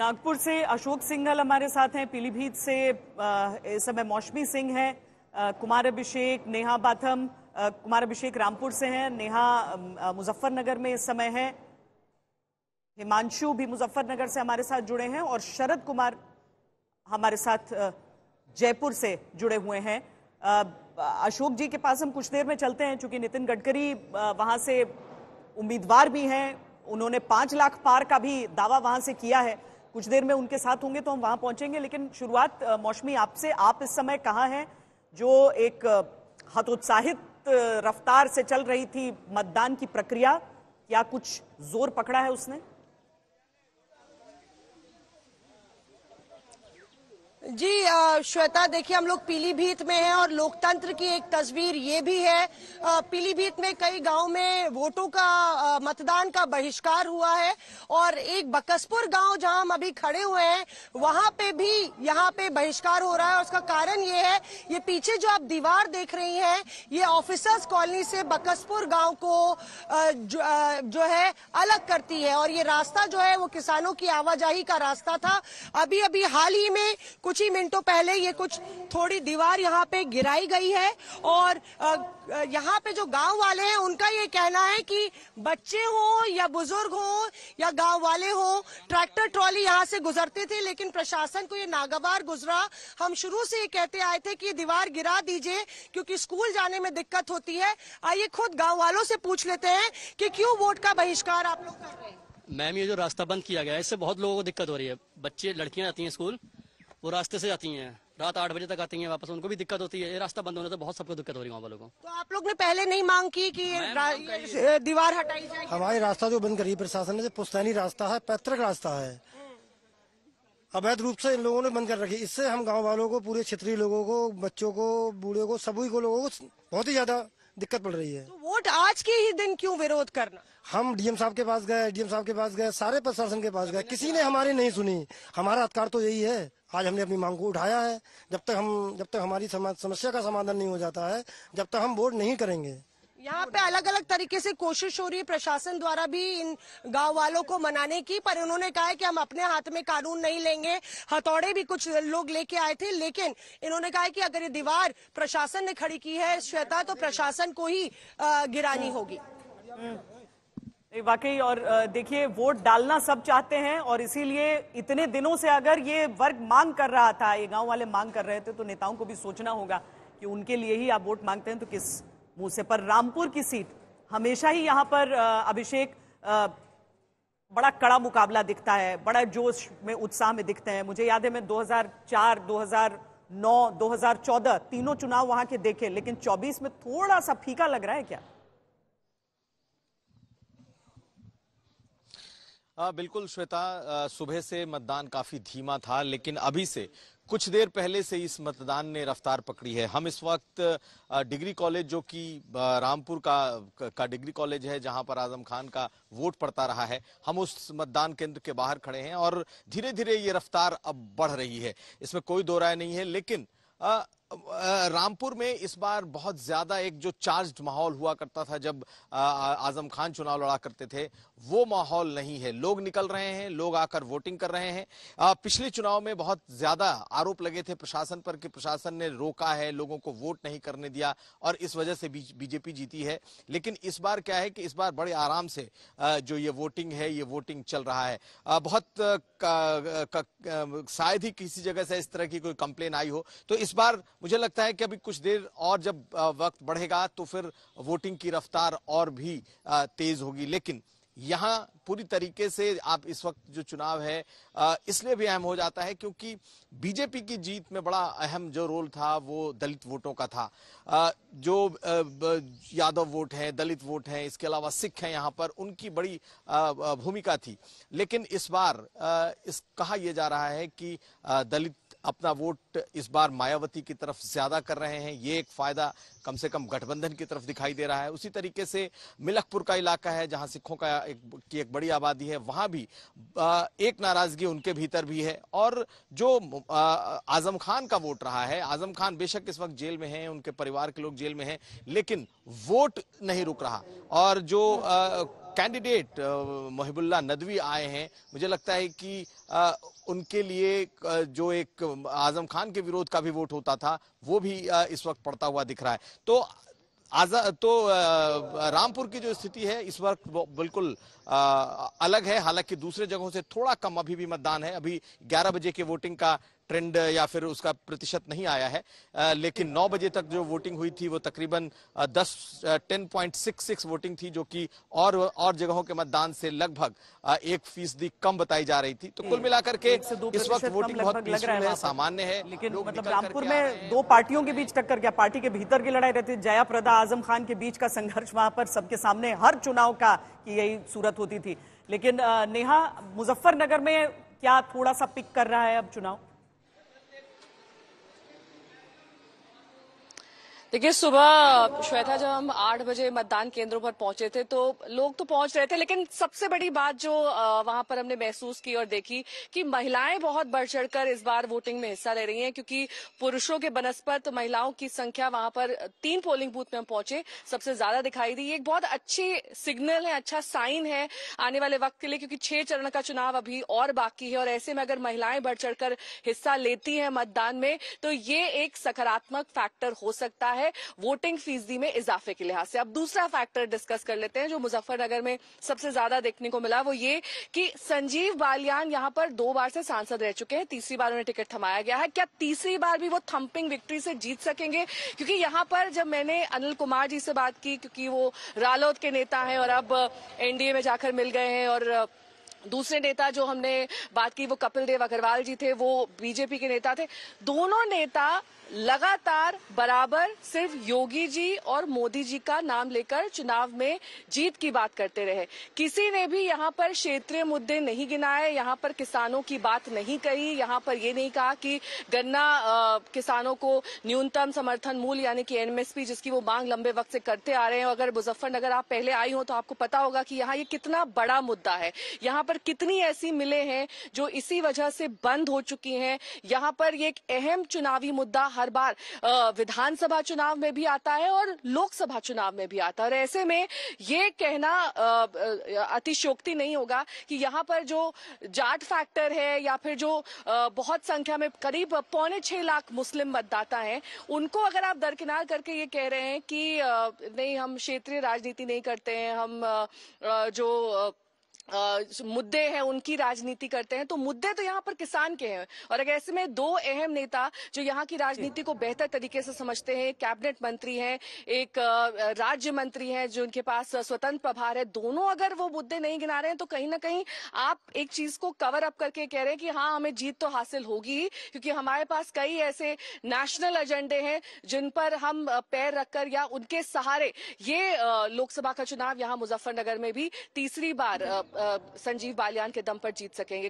नागपुर से अशोक सिंघल हमारे साथ हैं पीलीभीत से इस समय मौसमी सिंह हैं कुमार अभिषेक नेहा बाथम कुमार अभिषेक रामपुर से हैं नेहा मुजफ्फरनगर में इस समय है हिमांशु भी मुजफ्फरनगर से हमारे साथ जुड़े हैं और शरद कुमार हमारे साथ जयपुर से जुड़े हुए हैं अशोक जी के पास हम कुछ देर में चलते हैं चूंकि नितिन गडकरी वहां से उम्मीदवार भी हैं उन्होंने पांच लाख पार का भी दावा वहां से किया है कुछ देर में उनके साथ होंगे तो हम वहां पहुंचेंगे लेकिन शुरुआत मौसमी आपसे आप इस समय कहाँ हैं जो एक हतोत्साहित रफ्तार से चल रही थी मतदान की प्रक्रिया क्या कुछ जोर पकड़ा है उसने जी श्वेता देखिए हम लोग पीलीभीत में हैं और लोकतंत्र की एक तस्वीर ये भी है पीलीभीत में कई गांव में वोटों का मतदान का बहिष्कार हुआ है और एक बकसपुर गांव जहां हम अभी खड़े हुए हैं वहां पे भी यहां पे बहिष्कार हो रहा है उसका कारण ये है ये पीछे जो आप दीवार देख रही हैं ये ऑफिसर्स कॉलोनी से बकसपुर गाँव को जो, जो है अलग करती है और ये रास्ता जो है वो किसानों की आवाजाही का रास्ता था अभी अभी हाल ही में कुछ कुछ ही मिनटों पहले ये कुछ थोड़ी दीवार यहाँ पे गिराई गई है और यहाँ पे जो गांव वाले हैं उनका ये कहना है कि बच्चे हो या बुजुर्ग हो या गांव वाले हो ट्रैक्टर ट्रॉली यहाँ से गुजरते थे लेकिन प्रशासन को ये नागवार गुजरा हम शुरू से ये कहते आए थे कि दीवार गिरा दीजिए क्योंकि स्कूल जाने में दिक्कत होती है आइए खुद गाँव वालों से पूछ लेते हैं कि क्यों वोट का बहिष्कार आप लोग कर रहे हैं मैम ये जो रास्ता बंद किया गया है इससे बहुत लोगों को दिक्कत हो रही है बच्चे लड़कियां आती हैं स्कूल वो रास्ते से जाती हैं रात आठ बजे तक आती हैं वापस उनको भी दिक्कत होती है ये रास्ता बंद होने से बहुत सबको दिक्कत हो रही है वालों को तो आप लोग ने पहले नहीं मांग की कि दीवार हटाई जाए हमारी रास्ता जो बंद करी प्रशासन ने पुस्तैनी रास्ता है पैतृक रास्ता है अवैध रूप से इन लोगों ने बंद कर रखी इससे हम गाँव वालों को पूरे क्षेत्रीय लोगों को बच्चों को बूढ़े को सभी को लोगों को बहुत ही ज्यादा दिक्कत पड़ रही है तो वोट आज के ही दिन क्यों विरोध करना हम डीएम साहब के पास गए डीएम साहब के पास गए सारे प्रशासन के पास गए किसी ने हमारी नहीं सुनी हमारा अधिकार तो यही है आज हमने अपनी मांग को उठाया है जब तक हम जब तक हमारी समस्या का समाधान नहीं हो जाता है जब तक हम वोट नहीं करेंगे यहाँ पे अलग अलग तरीके से कोशिश हो रही है प्रशासन द्वारा भी इन गांव वालों को मनाने की पर उन्होंने कहा है कि हम अपने हाथ में कानून नहीं लेंगे हथौड़े भी कुछ लोग लेके आए थे लेकिन इन्होंने कहा है कि अगर ये दीवार प्रशासन ने खड़ी की है श्वेता तो प्रशासन को ही गिरानी होगी वाकई और देखिए वोट डालना सब चाहते हैं और इसीलिए इतने दिनों से अगर ये वर्ग मांग कर रहा था ये गांव वाले मांग कर रहे थे तो नेताओं को भी सोचना होगा कि उनके लिए ही आप वोट मांगते हैं तो किस मूसे पर रामपुर की सीट हमेशा ही यहाँ पर अभिषेक बड़ा कड़ा मुकाबला दिखता है बड़ा जोश में उत्साह में दिखते हैं मुझे याद है मैं 2004, 2009, 2014 तीनों चुनाव वहां के देखे लेकिन 24 में थोड़ा सा फीका लग रहा है क्या आ, हाँ, बिल्कुल श्वेता सुबह से मतदान काफी धीमा था लेकिन अभी से कुछ देर पहले से इस मतदान ने रफ्तार पकड़ी है हम इस वक्त डिग्री कॉलेज जो कि रामपुर का का डिग्री कॉलेज है जहां पर आजम खान का वोट पड़ता रहा है हम उस मतदान केंद्र के बाहर खड़े हैं और धीरे धीरे ये रफ्तार अब बढ़ रही है इसमें कोई दो राय नहीं है लेकिन रामपुर में इस बार बहुत ज्यादा एक जो चार्ज्ड माहौल हुआ करता था जब आजम खान चुनाव लड़ा करते थे वो माहौल नहीं है लोग निकल रहे हैं लोग आकर वोटिंग कर रहे हैं पिछले चुनाव में बहुत ज्यादा आरोप लगे थे प्रशासन पर कि प्रशासन ने रोका है लोगों को वोट नहीं करने दिया और इस वजह से बीजेपी जीती है लेकिन इस बार क्या है कि इस बार बड़े आराम से जो ये वोटिंग है ये वोटिंग चल रहा है बहुत शायद ही किसी जगह से इस तरह की कोई कंप्लेन आई हो तो इस बार मुझे लगता है कि अभी कुछ देर और जब वक्त बढ़ेगा तो फिर वोटिंग की रफ्तार और भी तेज होगी लेकिन यहाँ पूरी तरीके से आप इस वक्त जो चुनाव है इसलिए भी अहम हो जाता है क्योंकि बीजेपी की जीत में बड़ा अहम जो रोल था वो दलित वोटों का था जो यादव वोट है दलित वोट है इसके अलावा सिख हैं यहाँ पर उनकी बड़ी भूमिका थी लेकिन इस बार इस कहा यह जा रहा है कि दलित अपना वोट इस बार मायावती की तरफ ज्यादा कर रहे हैं ये एक फायदा कम से कम गठबंधन की तरफ दिखाई दे रहा है उसी तरीके से मिलकपुर का इलाका है जहां सिखों का एक, की एक बड़ी आबादी है वहां भी एक नाराजगी उनके भीतर भी है और जो आजम खान का वोट रहा है आजम खान बेशक इस वक्त जेल में है उनके परिवार के लोग जेल में है लेकिन वोट नहीं रुक रहा और जो कैंडिडेट महिबुल्ला नदवी आए हैं मुझे लगता है कि uh, उनके लिए uh, जो एक um, आजम खान के विरोध का भी वोट होता था वो भी uh, इस वक्त पड़ता हुआ दिख रहा है तो आजा तो रामपुर की जो स्थिति है इस वक्त बिल्कुल अलग है हालांकि दूसरे जगहों से थोड़ा कम अभी भी मतदान है अभी 11 बजे के वोटिंग का ट्रेंड या फिर उसका प्रतिशत नहीं आया है लेकिन 9 बजे तक जो वोटिंग हुई थी वो तकरीबन 10 10.66 वोटिंग थी जो कि और और जगहों के मतदान से लगभग एक फीसदी कम बताई जा रही थी तो कुल हम्म। मिलाकर के इस वक्त वोटिंग बहुत पीसफुल है सामान्य है लेकिन मतलब रामपुर में दो पार्टियों के बीच टक्कर क्या पार्टी के भीतर की लड़ाई रहती है जया प्रदा आजम खान के बीच का संघर्ष वहां पर सबके सामने हर चुनाव का यही सूरत होती थी लेकिन नेहा मुजफ्फरनगर में क्या थोड़ा सा पिक कर रहा है अब चुनाव देखिए सुबह श्वेता जब हम आठ बजे मतदान केंद्रों पर पहुंचे थे तो लोग तो पहुंच रहे थे लेकिन सबसे बड़ी बात जो वहां पर हमने महसूस की और देखी कि महिलाएं बहुत बढ़ चढ़कर इस बार वोटिंग में हिस्सा ले रही हैं क्योंकि पुरुषों के बनस्पत महिलाओं की संख्या वहां पर तीन पोलिंग बूथ में हम पहुंचे सबसे ज्यादा दिखाई दी एक बहुत अच्छी सिग्नल है अच्छा साइन है आने वाले वक्त के लिए क्योंकि छह चरण का चुनाव अभी और बाकी है और ऐसे में अगर महिलाएं बढ़ चढ़कर हिस्सा लेती हैं मतदान में तो ये एक सकारात्मक फैक्टर हो सकता है है वोटिंग फीसदी में इजाफे के लिहाज से अब दूसरा फैक्टर डिस्कस कर लेते हैं जो मुजफ्फरनगर में सबसे ज्यादा देखने को मिला वो ये कि संजीव बालियान यहां पर दो बार से सांसद रह चुके हैं तीसरी बार उन्हें टिकट थमाया गया है क्या तीसरी बार भी वो थम्पिंग विक्ट्री से जीत सकेंगे क्योंकि यहां पर जब मैंने अनिल कुमार जी से बात की क्योंकि वो रालोद के नेता हैं और अब एनडीए में जाकर मिल गए हैं और दूसरे नेता जो हमने बात की वो कपिल देव अग्रवाल जी थे वो बीजेपी के नेता थे दोनों नेता लगातार बराबर सिर्फ योगी जी और मोदी जी का नाम लेकर चुनाव में जीत की बात करते रहे किसी ने भी यहाँ पर क्षेत्रीय मुद्दे नहीं गिनाए यहाँ पर किसानों की बात नहीं कही यहाँ पर ये नहीं कहा कि गन्ना आ, किसानों को न्यूनतम समर्थन मूल्य यानी कि एमएसपी जिसकी वो मांग लंबे वक्त से करते आ रहे हैं अगर मुजफ्फरनगर आप पहले आई हो तो आपको पता होगा कि यहाँ ये कितना बड़ा मुद्दा है यहाँ पर कितनी ऐसी मिले हैं जो इसी वजह से बंद हो चुकी हैं यहाँ पर ये एक अहम चुनावी मुद्दा हर बार विधानसभा चुनाव में भी आता है और लोकसभा चुनाव में भी आता है और ऐसे में ये कहना अतिशोक्ति नहीं होगा कि यहाँ पर जो जाट फैक्टर है या फिर जो बहुत संख्या में करीब पौने छह लाख मुस्लिम मतदाता हैं उनको अगर आप दरकिनार करके ये कह रहे हैं कि नहीं हम क्षेत्रीय राजनीति नहीं करते हैं हम जो मुद्दे हैं उनकी राजनीति करते हैं तो मुद्दे तो यहाँ पर किसान के हैं और अगर ऐसे में दो अहम नेता जो यहाँ की राजनीति को बेहतर तरीके से समझते हैं कैबिनेट मंत्री हैं एक राज्य मंत्री हैं जो उनके पास स्वतंत्र प्रभार है दोनों अगर वो मुद्दे नहीं गिना रहे हैं तो कहीं ना कहीं आप एक चीज को कवर अप करके कह रहे हैं कि हाँ हमें जीत तो हासिल होगी ही क्योंकि हमारे पास कई ऐसे नेशनल एजेंडे हैं जिन पर हम पैर रखकर या उनके सहारे ये लोकसभा का चुनाव यहाँ मुजफ्फरनगर में भी तीसरी बार संजीव बालियान के दम पर जीत सकेंगे